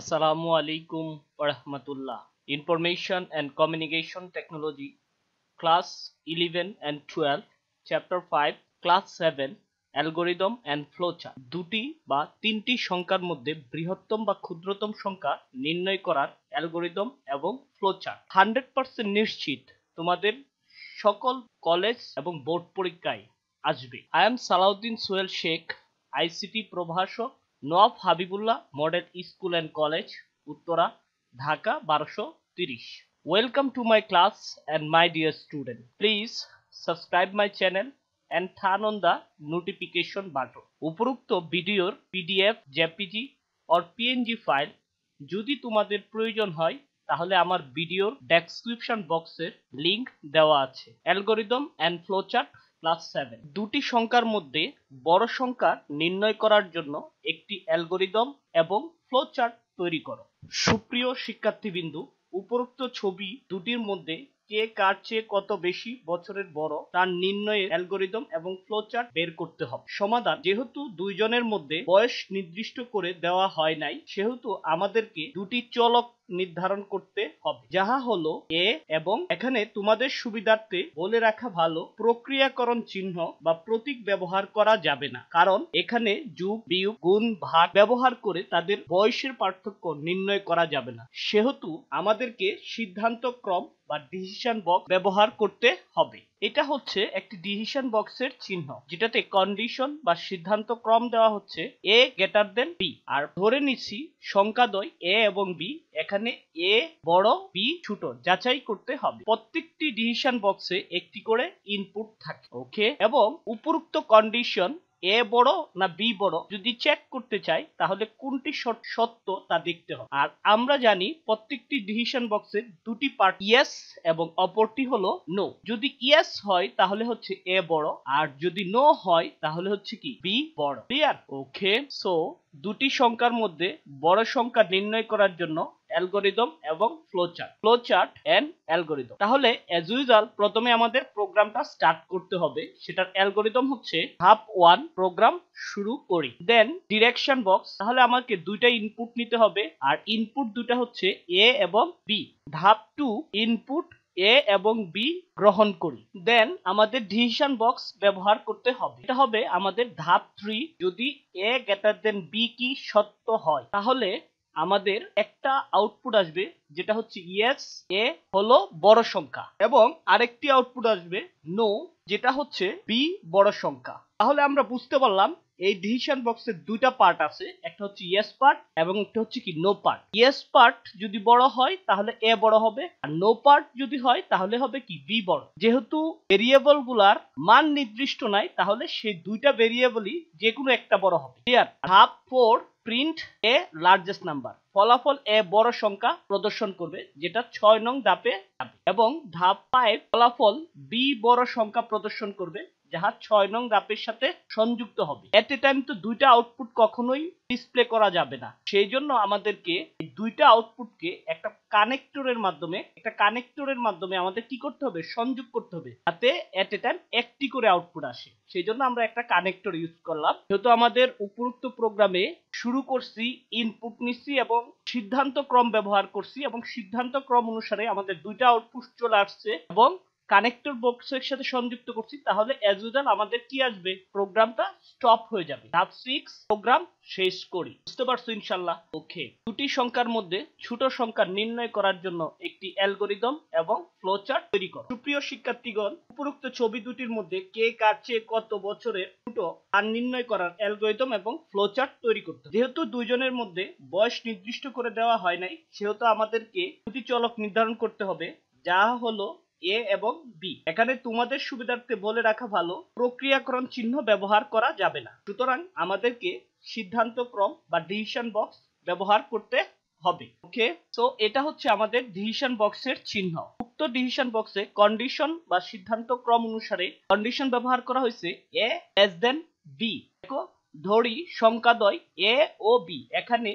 আসসালামু আলাইকুম warahmatullah. Information and communication technology class 11 and 12, chapter 5, class 7, algorithm and flowchart দুটি বা তিনটি সংখ্যার মধ্যে বৃহত্তম বা ক্ষুদ্রতম সংখ্যা নির্ণয় করার অ্যালগোরিদম এবং ফ্লোচার হান্ড্রেড পার্সেন্ট নিশ্চিত তোমাদের সকল কলেজ এবং বোর্ড পরীক্ষায় আসবে I am Salauddin Sohel Sheikh ICT প্রভাষক Nawab Habibullah model school and college Uttara Dhaka বারোশো তিরিশ welcome to my class and my dear student please subscribe my channel and turn on the notification button উপরুক্ত ভিডিওর PDF JPG or PNG file যদি তোমাদের প্রয়োজন হয় তাহলে আমার ভিডিওর ডেসক্রিপশন বক্সের লিঙ্ক দেওয়া আছে algorithm and flowchart plus seven দুটি সংখ্যার মধ্যে বড় সংখ্যা নির্ণয় করার জন্য একটি অ্যালগোরিদম এবং ফ্লো চার্ট তৈরি করো সুপ্রিয় শিক্ষার্থীবিন্দু উপরোক্ত ছবি দুটির মধ্যে কে কার চেয়ে কত বেশি বছরের বড় তার নির্ণয়ের অ্যালগোরিদম এবং ফ্লো চার্ট বের করতে হবে সমাধান যেহেতু দুইজনের মধ্যে বয়স নির্দিষ্ট করে দেওয়া হয় নাই সেহেতু আমাদেরকে দুটি চলক নির্ধারণ করতে হবে যাহা হলো এ এবং এখানে তোমাদের সুবিধার্থে বলে রাখা ভালো প্রক্রিয়াকরণ চিহ্ন বা প্রতীক ব্যবহার করা যাবে না কারণ এখানে যুগ বিয়োগ গুণ ভাগ ব্যবহার করে তাদের বয়সের পার্থক্য নির্ণয় করা যাবে না সেহেতু আমাদেরকে সিদ্ধান্ত ক্রম বা ডিসিশন বক্স ব্যবহার করতে হবে এটা হচ্ছে একটি ডিসিশন বক্সের চিহ্ন যেটাতে কন্ডিশন বা সিদ্ধান্ত ক্রম দেওয়া হচ্ছে এ গ্রেটার দেন বি আর ধরে নিচ্ছি দয় এ এবং বি এখানে এ বড় বি ছোট যাচাই করতে হবে প্রত্যেকটি ডিসিশন বক্সে একটি করে ইনপুট থাকে ওকে এবং উপরুক্ত কন্ডিশন এ বড় না বি বড় যদি চেক করতে চাই তাহলে কোনটি সত্য তা দেখতে হবে আর আমরা জানি প্রত্যেকটি ডিসিশন বক্সের দুটি পার্ট ইয়েস এবং অপরটি হলো নো যদি ইয়েস হয় তাহলে হচ্ছে এ বড় আর যদি নো হয় তাহলে হচ্ছে কি বি বড় ক্লিয়ার ওকে সো দুটি সংখ্যার মধ্যে বড় সংখ্যা নির্ণয় করার জন্য অ্যালগোরিদম এবং flow chart flow chart and algorithm তাহলে অ্যাজ ইউজাল প্রথমে আমাদের প্রোগ্রামটা স্টার্ট করতে হবে সেটার অ্যালগোরিদম হচ্ছে হাফ ওয়ান প্রোগ্রাম শুরু করি দেন ডিরেকশন বক্স তাহলে আমাকে দুইটা ইনপুট নিতে হবে আর ইনপুট দুটা হচ্ছে এ এবং বি ধাপ টু ইনপুট এ এবং বি গ্রহণ করি দেন আমাদের ডিসিশন বক্স ব্যবহার করতে হবে এটা হবে আমাদের ধাপ থ্রি যদি এ গ্রেটার দেন বি কি সত্য হয় তাহলে আমাদের একটা আউটপুট আসবে যেটা হচ্ছে ইয়েস এ হলো বড় সংখ্যা এবং আরেকটি আউটপুট আসবে নো যেটা হচ্ছে বি বড় সংখ্যা তাহলে আমরা বুঝতে পারলাম এই ডিসিশন বক্সের দুইটা পার্ট আছে একটা হচ্ছে ইয়েস পার্ট এবং একটা হচ্ছে কি নো পার্ট ইয়েস পার্ট যদি বড় হয় তাহলে এ বড় হবে আর নো পার্ট যদি হয় তাহলে হবে কি বি বড় যেহেতু ভেরিয়েবল গুলার মান নির্দিষ্ট নাই তাহলে সেই দুইটা ভেরিয়েবলই যে কোনো একটা বড় হবে clear half four print A largest number ফলাফল এ বড় সংখ্যা প্রদর্শন করবে যেটা ছয় নং ধাপে এবং ধাপ ফাইভ ফলাফল বি বড় সংখ্যা প্রদর্শন করবে যাহা ছয় নং ধাপের সাথে সংযুক্ত হবে এট এ টাইম তো দুইটা আউটপুট কখনোই ডিসপ্লে করা যাবে না সেই জন্য আমাদেরকে দুইটা আউটপুটকে একটা কানেক্টরের মাধ্যমে একটা কানেক্টরের মাধ্যমে আমাদের কি করতে হবে সংযোগ করতে হবে যাতে এট এ টাইম একটি করে আউটপুট আসে সেই জন্য আমরা একটা কানেক্টর ইউজ করলাম যেহেতু আমাদের উপরুক্ত প্রোগ্রামে শুরু করছি ইনপুট নিচ্ছি এবং সিদ্ধান্ত ক্রম ব্যবহার করছি এবং সিদ্ধান্ত ক্রম অনুসারে আমাদের দুইটা আউটপুট চলে আসছে এবং কানেক্টর বক্সের সাথে সংযুক্ত করছি তাহলে এজ ইউজাল আমাদের কি আসবে প্রোগ্রামটা স্টপ হয়ে যাবে ধাপ সিক্স প্রোগ্রাম শেষ করি বুঝতে পারছো ইনশাল্লাহ ওকে দুটি সংখ্যার মধ্যে ছোট সংখ্যা নির্ণয় করার জন্য একটি অ্যালগোরিদম এবং ফ্লোচার্ট তৈরি করো সুপ্রিয় শিক্ষার্থীগণ উপরোক্ত ছবি দুটির মধ্যে কে কার চেয়ে কত বছরের ছোট আর নির্ণয় করার অ্যালগোরিদম এবং ফ্লোচার্ট তৈরি করতে যেহেতু দুজনের মধ্যে বয়স নির্দিষ্ট করে দেওয়া হয় নাই সেহেতু আমাদেরকে দুটি চলক নির্ধারণ করতে হবে যা হলো এ এবং বি এখানে তোমাদের সুবিধার্থে বলে রাখা ভালো প্রক্রিয়াকরণ চিহ্ন ব্যবহার করা যাবে না সুতরাং আমাদেরকে সিদ্ধান্ত ক্রম বা ডিসিশন বক্স ব্যবহার করতে হবে ওকে তো এটা হচ্ছে আমাদের ডিসিশন বক্সের চিহ্ন উক্ত ডিসিশন বক্সে কন্ডিশন বা সিদ্ধান্ত ক্রম অনুসারে কন্ডিশন ব্যবহার করা হয়েছে এ লেস দেন বি দেখো ধরি সংখ্যাদয় এ ও বি এখানে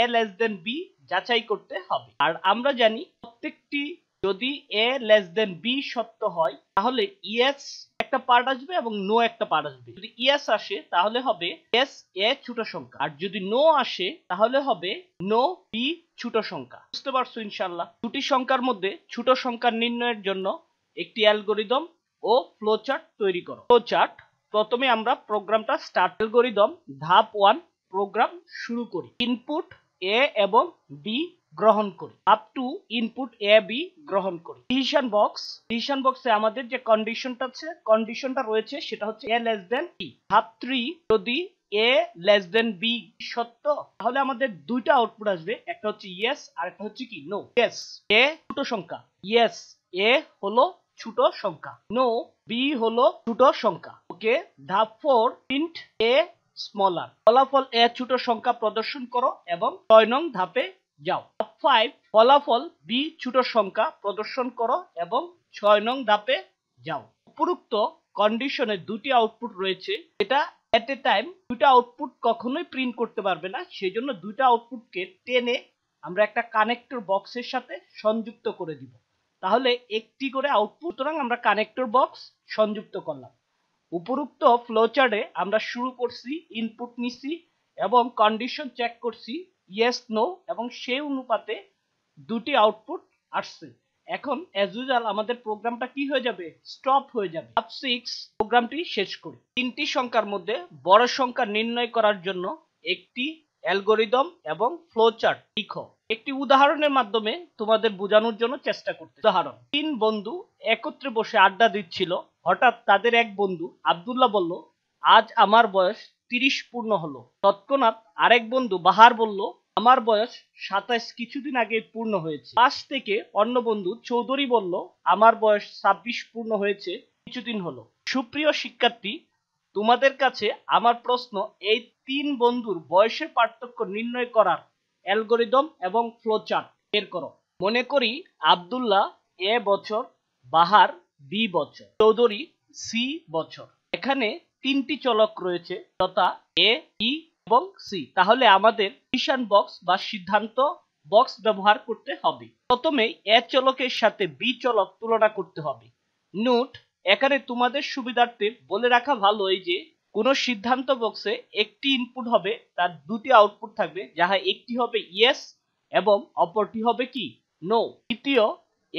এ লেস দেন বি যাচাই করতে হবে আর আমরা জানি প্রত্যেকটি যদি এ লেস দেন বি সত্য হয় তাহলে ইয়েস একটা পার্ট আসবে এবং নো একটা পার্ট আসবে যদি ইয়েস আসে তাহলে হবে এস এ ছোট সংখ্যা আর যদি নো আসে তাহলে হবে নো বি ছোট সংখ্যা বুঝতে পারছো ইনশাল্লাহ দুটি সংখ্যার মধ্যে ছোট সংখ্যা নির্ণয়ের জন্য একটি অ্যালগোরিদম ও ফ্লো চার্ট তৈরি করো ফ্লো চার্ট প্রথমে আমরা প্রোগ্রামটা স্টার্ট অ্যালগোরিদম ধাপ ওয়ান প্রোগ্রাম শুরু করি ইনপুট এ এবং বি গ্রহণ করি up to input A B গ্রহণ করি ডিসিশন বক্স ডিসিশন বক্সে আমাদের যে কন্ডিশনটা আছে কন্ডিশনটা রয়েছে সেটা হচ্ছে এ লেস দেন টি ধাপ থ্রি যদি এ লেস দেন বি সত্য তাহলে আমাদের দুইটা আউটপুট আসবে একটা হচ্ছে ইয়েস আর একটা হচ্ছে কি নো ইয়েস এ ছোট সংখ্যা ইয়েস এ হলো ছোট সংখ্যা নো বি হলো ছোট সংখ্যা ওকে ধাপ ফোর ইন্ট এ স্মলার ফলাফল এ ছোট সংখ্যা প্রদর্শন করো এবং ছয় নং ধাপে যাও ফাইভ ফলাফল বি ছোট সংখ্যা প্রদর্শন করো এবং ছয় নং ধাপে যাও উপরুক্ত কন্ডিশনে দুটি আউটপুট রয়েছে এটা এট এ টাইম দুটা আউটপুট কখনোই প্রিন্ট করতে পারবে না সেই জন্য দুটা আউটপুটকে টেনে আমরা একটা কানেক্টর বক্সের সাথে সংযুক্ত করে দিব তাহলে একটি করে আউটপুট সুতরাং আমরা কানেক্টর বক্স সংযুক্ত করলাম উপরুক্ত ফ্লোচার্টে আমরা শুরু করছি ইনপুট নিছি এবং কন্ডিশন চেক করছি ইয়েস নো এবং সেই অনুপাতে দুটি আউটপুট আসছে এখন অ্যাজ ইউজাল আমাদের প্রোগ্রামটা কি হয়ে যাবে স্টপ হয়ে যাবে সাব সিক্স প্রোগ্রামটি শেষ করি তিনটি সংখ্যার মধ্যে বড় সংখ্যা নির্ণয় করার জন্য একটি অ্যালগোরিদম এবং ফ্লো চার্ট লিখো একটি উদাহরণের মাধ্যমে তোমাদের বোঝানোর জন্য চেষ্টা করতে উদাহরণ তিন বন্ধু একত্রে বসে আড্ডা দিচ্ছিল হঠাৎ তাদের এক বন্ধু আবদুল্লাহ বলল আজ আমার বয়স তিরিশ পূর্ণ হলো তৎক্ষণাৎ আরেক বন্ধু বাহার বলল আমার বয়স সাতাশ কিছুদিন আগে পূর্ণ হয়েছে পাশ থেকে অন্য বন্ধু চৌধুরী বলল আমার বয়স ছাব্বিশ পূর্ণ হয়েছে কিছুদিন হলো সুপ্রিয় শিক্ষার্থী তোমাদের কাছে আমার প্রশ্ন এই তিন বন্ধুর বয়সের পার্থক্য নির্ণয় করার অ্যালগোরিদম এবং ফ্লোচার্ট বের করো মনে করি আবদুল্লাহ এ বছর বাহার বি বছর চৌধুরী সি বছর এখানে তিনটি চলক রয়েছে তথা এ ই এবং সি তাহলে আমাদের ডিসিশন বক্স বা সিদ্ধান্ত বক্স ব্যবহার করতে হবে প্রথমে এ চলকের সাথে বি চলক তুলনা করতে হবে নোট এখানে তোমাদের সুবিধার্থে বলে রাখা ভালো এই যে কোন সিদ্ধান্ত বক্সে একটি ইনপুট হবে তার দুটি আউটপুট থাকবে যাহা একটি হবে ইয়েস এবং অপরটি হবে কি নো দ্বিতীয়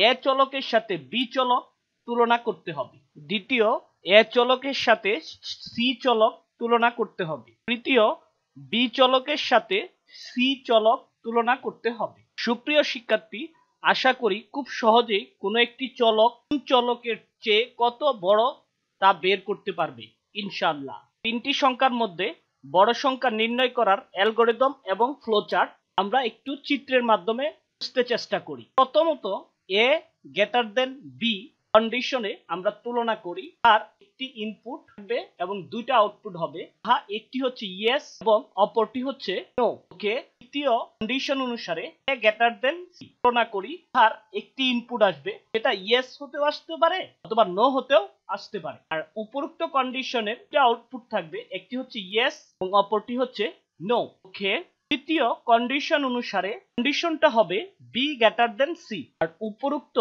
এ চলকের সাথে বি চলক তুলনা করতে হবে দ্বিতীয় এ চলকের সাথে সি চলক তুলনা করতে হবে তৃতীয় বি চলকের সাথে সি চলক তুলনা করতে হবে সুপ্রিয় শিক্ষার্থী আশা করি খুব সহজেই কোনো একটি চলক কোন চলকের চেয়ে কত বড় তা বের করতে পারবে ইনশাআল্লাহ তিনটি সংখ্যার মধ্যে বড় সংখ্যা নির্ণয় করার অ্যালগোরিদম এবং ফ্লোচার্ট আমরা একটু চিত্রের মাধ্যমে বুঝতে চেষ্টা করি প্রথমত এ গ্রেটার দেন বি কন্ডিশনে আমরা তুলনা করি আর একটি ইনপুট থাকবে এবং দুইটা আউটপুট হবে হা একটি হচ্ছে ইয়েস এবং অপরটি হচ্ছে নো ওকে তৃতীয় কন্ডিশন অনুসারে গ্রেটার দেন তুলনা করি তার একটি ইনপুট আসবে সেটা ইয়েস হতেও আসতে পারে অথবা নো হতেও আসতে পারে আর উপরোক্ত কন্ডিশনের যে আউটপুট থাকবে একটি হচ্ছে ইয়েস এবং অপরটি হচ্ছে নো ওকে তৃতীয় কন্ডিশন অনুসারে কন্ডিশনটা হবে বি গ্রেটার দেন সি আর উপরোক্ত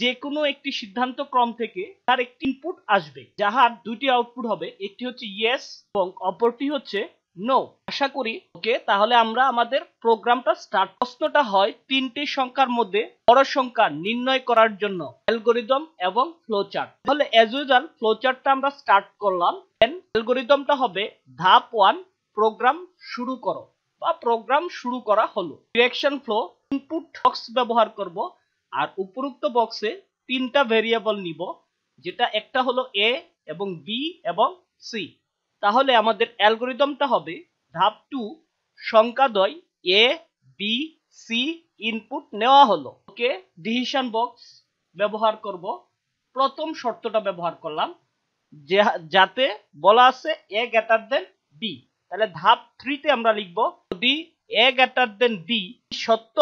যে কোনো একটি সিদ্ধান্ত ক্রম থেকে তার একটি ইনপুট আসবে যাহার দুইটি আউটপুট হবে একটি হচ্ছে ইয়েস এবং অপরটি হচ্ছে নো আশা করি ওকে তাহলে আমরা আমাদের প্রোগ্রামটা স্টার্ট প্রশ্নটা হয় তিনটি সংখ্যার মধ্যে বড় সংখ্যা নির্ণয় করার জন্য অ্যালগোরিদম এবং ফ্লোচার্ট তাহলে এজ ইউজাল ফ্লোচার্টটা আমরা স্টার্ট করলাম দেন অ্যালগোরিদমটা হবে ধাপ ওয়ান প্রোগ্রাম শুরু করো বা প্রোগ্রাম শুরু করা হলো ডিরেকশন ফ্লো ইনপুট বক্স ব্যবহার করব আর উপরোক্ত বক্সে তিনটা ভেরিয়েবল নিব যেটা একটা হলো এ এবং বি এবং সি তাহলে আমাদের অ্যালগোরিদমটা হবে ধাপ টু দয় এ বি সি ইনপুট নেওয়া হলো ওকে ডিসিশন বক্স ব্যবহার করব প্রথম শর্তটা ব্যবহার করলাম যাতে বলা আছে এ গ্যাটার দেন বি তাহলে ধাপ থ্রিতে আমরা লিখব যদি এ গ্যাটার দেন বি সত্য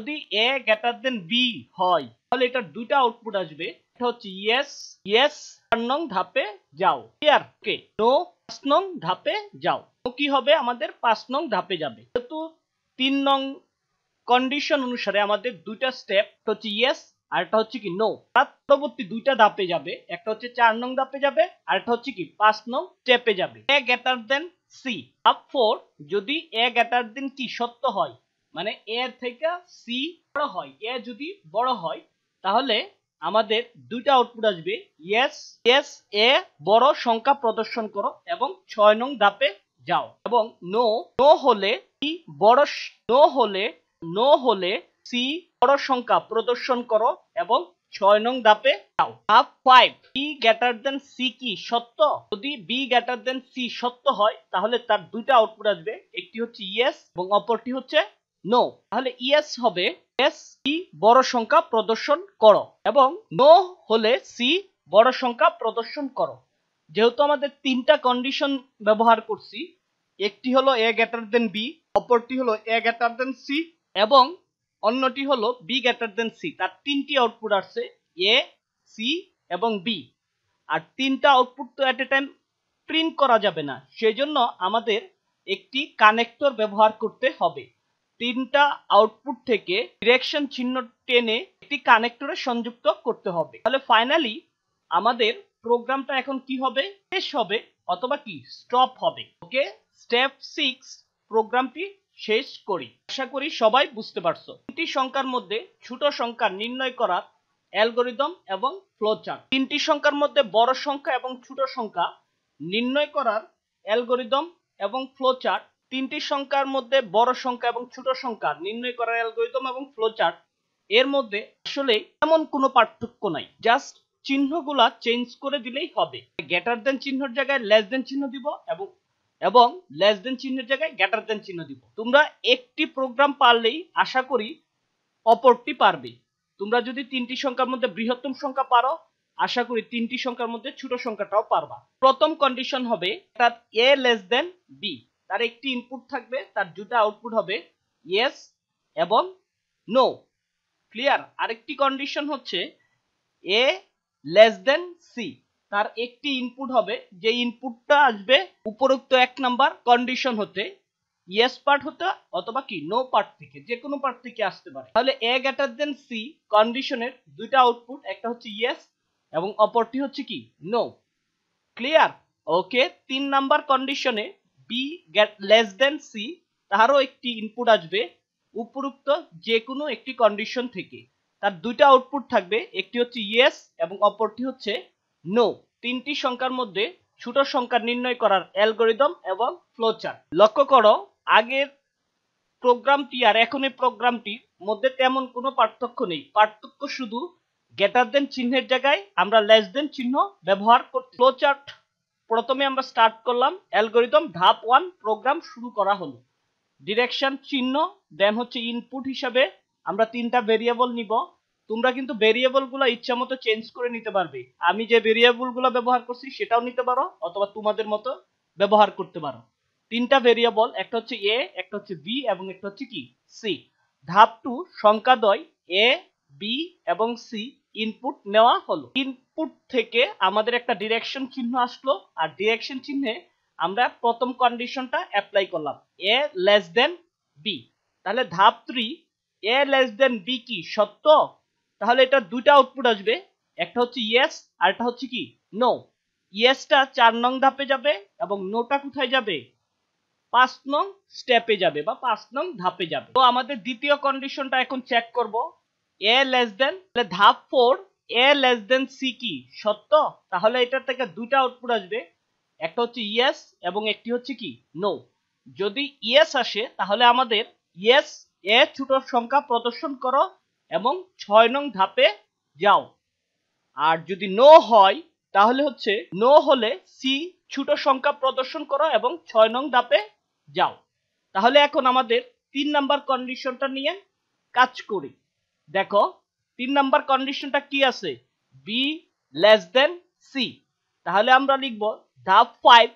যদি এ গ্রেটার দেন বি হয় তাহলে এটার দুইটা আউটপুট আসবে এটা হচ্ছে ইয়েস ইয়েস নং ধাপে যাও ক্লিয়ার ওকে নো পাঁচ নং ধাপে যাও তো কি হবে আমাদের পাঁচ নং ধাপে যাবে যেহেতু তিন নং কন্ডিশন অনুসারে আমাদের দুইটা স্টেপ এটা হচ্ছে ইয়েস আর একটা হচ্ছে কি নো তার পরবর্তী দুইটা ধাপে যাবে একটা হচ্ছে চার নং ধাপে যাবে আর একটা হচ্ছে কি পাঁচ নং স্টেপে যাবে A greater than C up four যদি এ গ্রেটার দেন কি সত্য হয় মানে এর থেকে সি বড় হয় এ যদি বড় হয় তাহলে আমাদের দুইটা আউটপুট আসবে ইয়েস ইয়েস এ বড় সংখ্যা প্রদর্শন করো এবং ছয় নং ধাপে যাও এবং নো নো হলে সি বড় নো হলে নো হলে সি বড় সংখ্যা প্রদর্শন করো এবং ছয় নং ধাপে যাও ধাপ five B greater than C কি সত্য যদি বি গ্রেটার দেন সি সত্য হয় তাহলে তার দুইটা আউটপুট আসবে একটি হচ্ছে ইয়েস এবং অপরটি হচ্ছে নো তাহলে ইয়েস হবে এস সি বড় সংখ্যা প্রদর্শন করো এবং নো হলে সি বড় সংখ্যা প্রদর্শন করো যেহেতু আমাদের তিনটা কন্ডিশন ব্যবহার করছি একটি হলো এ গ্রেটার দেন বি অপরটি হলো এ গ্রেটার দেন সি এবং অন্যটি হলো বি গ্রেটার দেন সি তার তিনটি আউটপুট আসছে এ সি এবং বি আর তিনটা আউটপুট তো অ্যাট এ টাইম প্রিন্ট করা যাবে না সেই জন্য আমাদের একটি কানেক্টর ব্যবহার করতে হবে তিনটা আউটপুট থেকে ডিরেকশন চিহ্ন টেনে একটি কানেক্টরে সংযুক্ত করতে হবে তাহলে ফাইনালি আমাদের প্রোগ্রামটা এখন কি হবে শেষ হবে অথবা কি স্টপ হবে ওকে স্টেপ সিক্স প্রোগ্রামটি শেষ করি আশা করি সবাই বুঝতে পারছো তিনটি সংখ্যার মধ্যে ছোট সংখ্যা নির্ণয় করার অ্যালগোরিদম এবং ফ্লোচার্ট তিনটি সংখ্যার মধ্যে বড় সংখ্যা এবং ছোট সংখ্যা নির্ণয় করার অ্যালগোরিদম এবং ফ্লোচার্ট তিনটি সংখ্যার মধ্যে বড় সংখ্যা এবং ছোট সংখ্যা নির্ণয় করার অ্যালগোরিদম এবং ফ্লোচার্ট এর মধ্যে আসলে এমন কোনো পার্থক্য নাই জাস্ট চিহ্নগুলা চেঞ্জ করে দিলেই হবে গ্রেটার দেন চিহ্নর জায়গায় লেস দেন চিহ্ন দিব এবং এবং লেস দেন চিহ্নের জায়গায় গ্রেটার দেন চিহ্ন দিব তোমরা একটি প্রোগ্রাম পারলেই আশা করি অপরটি পারবে তোমরা যদি তিনটি সংখ্যার মধ্যে বৃহত্তম সংখ্যা পারো আশা করি তিনটি সংখ্যার মধ্যে ছোট সংখ্যাটাও পারবা প্রথম কন্ডিশন হবে অর্থাৎ এ লেস দেন বি তার একটি ইনপুট থাকবে তার দুটা আউটপুট হবে ইয়েস এবং নো ক্লিয়ার আরেকটি কন্ডিশন হচ্ছে এ লেস দেন সি তার একটি ইনপুট হবে যে ইনপুটটা আসবে উপরোক্ত এক নাম্বার কন্ডিশন হতে ইয়েস পার্ট হতে অথবা কি নো পার্ট থেকে যে কোনো পার্ট থেকে আসতে পারে তাহলে এ গ্রেটার দেন সি কন্ডিশনের দুইটা আউটপুট একটা হচ্ছে ইয়েস এবং অপরটি হচ্ছে কি নো ক্লিয়ার ওকে তিন নাম্বার কন্ডিশনে বি লেস দেন সি তাহারও একটি ইনপুট আসবে উপরুক্ত যে কোনো একটি কন্ডিশন থেকে তার দুইটা আউটপুট থাকবে একটি হচ্ছে ইয়েস এবং অপরটি হচ্ছে নো তিনটি সংখ্যার মধ্যে ছোট সংখ্যা নির্ণয় করার অ্যালগোরিদম এবং ফ্লোচার লক্ষ্য করো আগের প্রোগ্রামটি আর এখন এই প্রোগ্রামটির মধ্যে তেমন কোনো পার্থক্য নেই পার্থক্য শুধু গেটার দেন চিহ্নের জায়গায় আমরা লেস দেন চিহ্ন ব্যবহার করতে ফ্লোচার্ট প্রথমে আমরা স্টার্ট করলাম অ্যালগোরিদম ধাপ ওয়ান প্রোগ্রাম শুরু করা হলো ডিরেকশন চিহ্ন দেন হচ্ছে ইনপুট হিসাবে আমরা তিনটা ভেরিয়েবল নিব তোমরা কিন্তু ভেরিয়েবলগুলো ইচ্ছা মতো চেঞ্জ করে নিতে পারবে আমি যে ভেরিয়েবলগুলো ব্যবহার করছি সেটাও নিতে পারো অথবা তোমাদের মতো ব্যবহার করতে পারো তিনটা ভেরিয়েবল একটা হচ্ছে এ একটা হচ্ছে বি এবং একটা হচ্ছে কি সি ধাপ টু দয় এ বি এবং সি ইনপুট নেওয়া হলো ইনপুট থেকে আমাদের একটা ডিরেকশন চিহ্ন আসলো আর ডিরেকশন চিহ্নে আমরা প্রথম কন্ডিশনটা অ্যাপ্লাই করলাম এ লেস দেন বি তাহলে ধাপ three A less than B কি সত্য তাহলে এটা দুইটা আউটপুট আসবে একটা হচ্ছে ইয়েস আর একটা হচ্ছে কি নো ইয়েসটা চার নং ধাপে যাবে এবং নোটা কোথায় যাবে পাঁচ নং স্টেপে যাবে বা পাঁচ নং ধাপে যাবে তো আমাদের দ্বিতীয় কন্ডিশনটা এখন চেক করব এ লেস দেন তাহলে ধাপ four A less than C কি সত্য তাহলে এটা থেকে দুটা আউটপুট আসবে একটা হচ্ছে ইয়েস এবং একটি হচ্ছে কি নো যদি ইয়েস আসে তাহলে আমাদের ইয়েস এ ছোট সংখ্যা প্রদর্শন করো এবং ছয় নং ধাপে যাও আর যদি নো হয় তাহলে হচ্ছে নো হলে সি ছোট সংখ্যা প্রদর্শন করো এবং ছয় নং ধাপে যাও তাহলে এখন আমাদের তিন নাম্বার কন্ডিশনটা নিয়ে কাজ করি দেখো তিন নাম্বার কন্ডিশনটা কি আছে বি লেস দেন সি তাহলে আমরা লিখব ধাপ five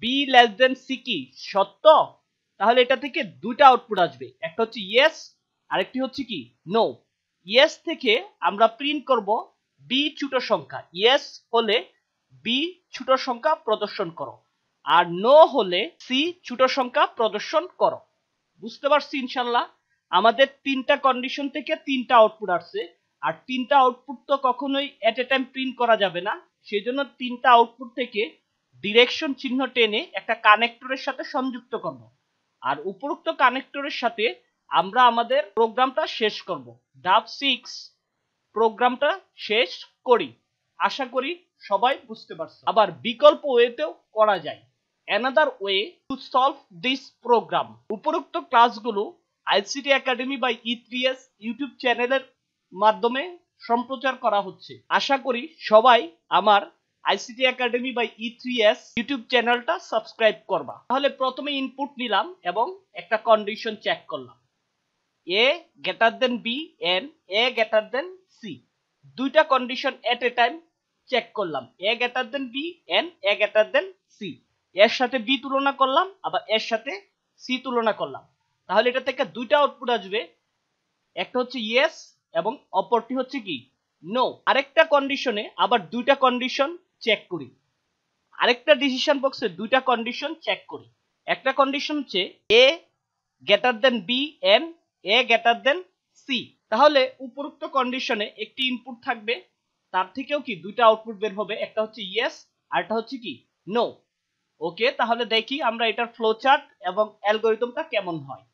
B less than C কি সত্য তাহলে এটা থেকে দুইটা আউটপুট আসবে একটা হচ্ছে ইয়েস আরেকটি হচ্ছে কি নো ইয়েস থেকে আমরা প্রিন্ট করব বি ছোট সংখ্যা ইয়েস হলে বি ছোট সংখ্যা প্রদর্শন করো আর নো হলে সি ছোট সংখ্যা প্রদর্শন করো বুঝতে পারছি ইনশাল্লাহ আমাদের তিনটা কন্ডিশন থেকে তিনটা আউটপুট আসছে আর তিনটা আউটপুট তো কখনোই এট এ টাইম প্রিন্ট করা যাবে না সেই জন্য তিনটা আউটপুট থেকে ডিরেকশন চিহ্ন টেনে একটা কানেক্টরের সাথে সংযুক্ত করব আর উপরোক্ত কানেক্টরের সাথে আমরা আমাদের প্রোগ্রামটা শেষ করব ডাব সিক্স প্রোগ্রামটা শেষ করি আশা করি সবাই বুঝতে পারছে আবার বিকল্প ওয়েতেও করা যায় another way to solve this program উপরোক্ত ক্লাসগুলো আইসিটি একাডেমি বা এস ইউটিউব চ্যানেলের মাধ্যমে সম্প্রচার করা হচ্ছে আশা করি সবাই আমার ICT academy by E three S YouTube চ্যানেলটা সাবস্ক্রাইব করবা তাহলে প্রথমে ইনপুট নিলাম এবং একটা কন্ডিশন চেক করলাম A greater than B and A greater than C দুইটা condition at a time check করলাম A greater than B and A greater than C এর সাথে বি তুলনা করলাম আবার এর সাথে সি তুলনা করলাম তাহলে এটা থেকে দুইটা আউটপুট আসবে একটা হচ্ছে ইয়েস এবং অপরটি হচ্ছে কি নো আরেকটা কন্ডিশনে আবার দুইটা কন্ডিশন চেক করি আরেকটা ডিসিশন বক্সে দুইটা কন্ডিশন চেক করি একটা কন্ডিশন হচ্ছে A greater than B and A greater than C তাহলে উপরোক্ত কন্ডিশনে একটি ইনপুট থাকবে তার থেকেও কি দুইটা আউটপুট বের হবে একটা হচ্ছে ইয়েস আরটা হচ্ছে কি নো ওকে তাহলে দেখি আমরা এটার ফ্লো চার্ট এবং অ্যালগোরিদমটা কেমন হয়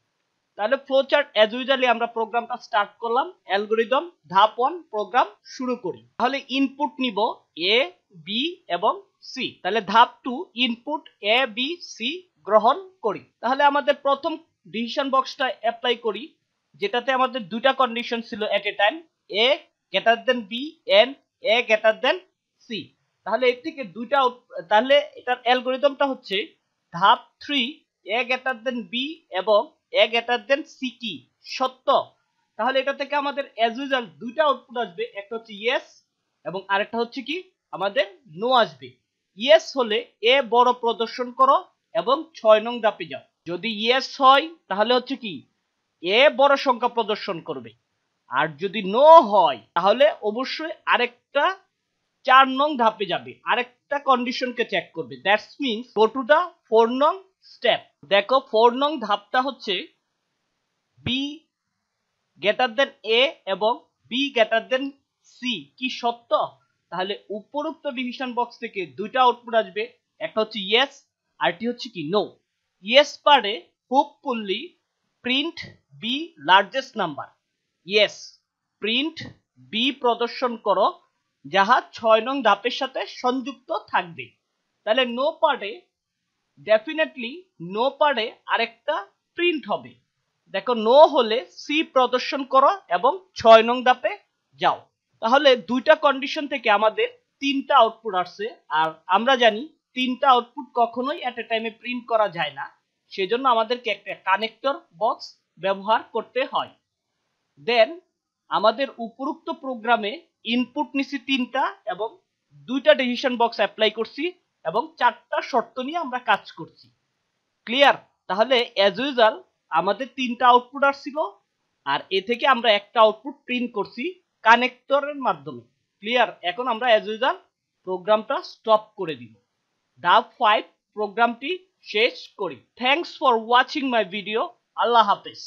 তাহলে ফ্লো চার্ট অ্যাজ ইউজালি আমরা প্রোগ্রামটা স্টার্ট করলাম অ্যালগোরিদম ধাপ ওয়ান প্রোগ্রাম শুরু করি তাহলে ইনপুট নিব এ বি এবং সি তাহলে ধাপ two input A B C গ্রহণ করি তাহলে আমাদের প্রথম ডিসিশন বক্সটা অ্যাপ্লাই করি যেটাতে আমাদের দুইটা কন্ডিশন ছিল at a time A greater than B and A greater than C তাহলে এর থেকে দুইটা তাহলে এটার অ্যালগোরিদমটা হচ্ছে ধাপ three A greater than B এবং এ গ্রেটার দেন সি কি সত্য তাহলে এটা থেকে আমাদের অ্যাজ ইউজাল দুইটা আউটপুট আসবে একটা হচ্ছে ইয়েস এবং আরেকটা হচ্ছে কি আমাদের নো আসবে ইয়েস হলে এ বড় প্রদর্শন করো এবং ছয় নং ধাপে যাও যদি ইয়েস হয় তাহলে হচ্ছে কি এ বড় সংখ্যা প্রদর্শন করবে আর যদি নো হয় তাহলে অবশ্যই আরেকটা চার নং ধাপে যাবে আরেকটা কন্ডিশনকে চেক করবে that's means go to the four নং স্টেপ দেখো ফোর নং ধাপটা হচ্ছে বি গ্রেটার দেন এ এবং বি গ্রেটার দেন সি কি সত্য তাহলে উপরোক্ত ডিভিশন বক্স থেকে দুইটা আউটপুট আসবে একটা হচ্ছে ইয়েস আরটি হচ্ছে কি নো ইয়েস পারে পুললি print B largest number yes print B প্রদর্শন করো যাহা ছয় নং ধাপের সাথে সংযুক্ত থাকবে তাহলে নো পার্টে ডেফিনেটলি নো পারে আরেকটা প্রিন্ট হবে দেখো নো হলে সি প্রদর্শন করো এবং ছয় নং দাপে যাও তাহলে দুইটা কন্ডিশন থেকে আমাদের তিনটা আউটপুট আসছে আর আমরা জানি তিনটা আউটপুট কখনোই এট এ টাইমে প্রিন্ট করা যায় না সেজন্য আমাদেরকে একটা কানেক্টর বক্স ব্যবহার করতে হয় দেন আমাদের উপরোক্ত প্রোগ্রামে ইনপুট নিছি তিনটা এবং দুইটা ডিসিশন বক্স অ্যাপ্লাই করছি এবং চারটা শর্ত নিয়ে আমরা কাজ করছি ক্লিয়ার তাহলে অ্যাজ ইউজাল আমাদের তিনটা আউটপুট আসছিল আর এ থেকে আমরা একটা আউটপুট প্রিন্ট করছি কানেক্টরের মাধ্যমে ক্লিয়ার এখন আমরা অ্যাজ ইউজাল প্রোগ্রামটা স্টপ করে দিব ধাপ ফাইভ প্রোগ্রামটি শেষ করি thanks for watching my video আল্লাহ হাফেজ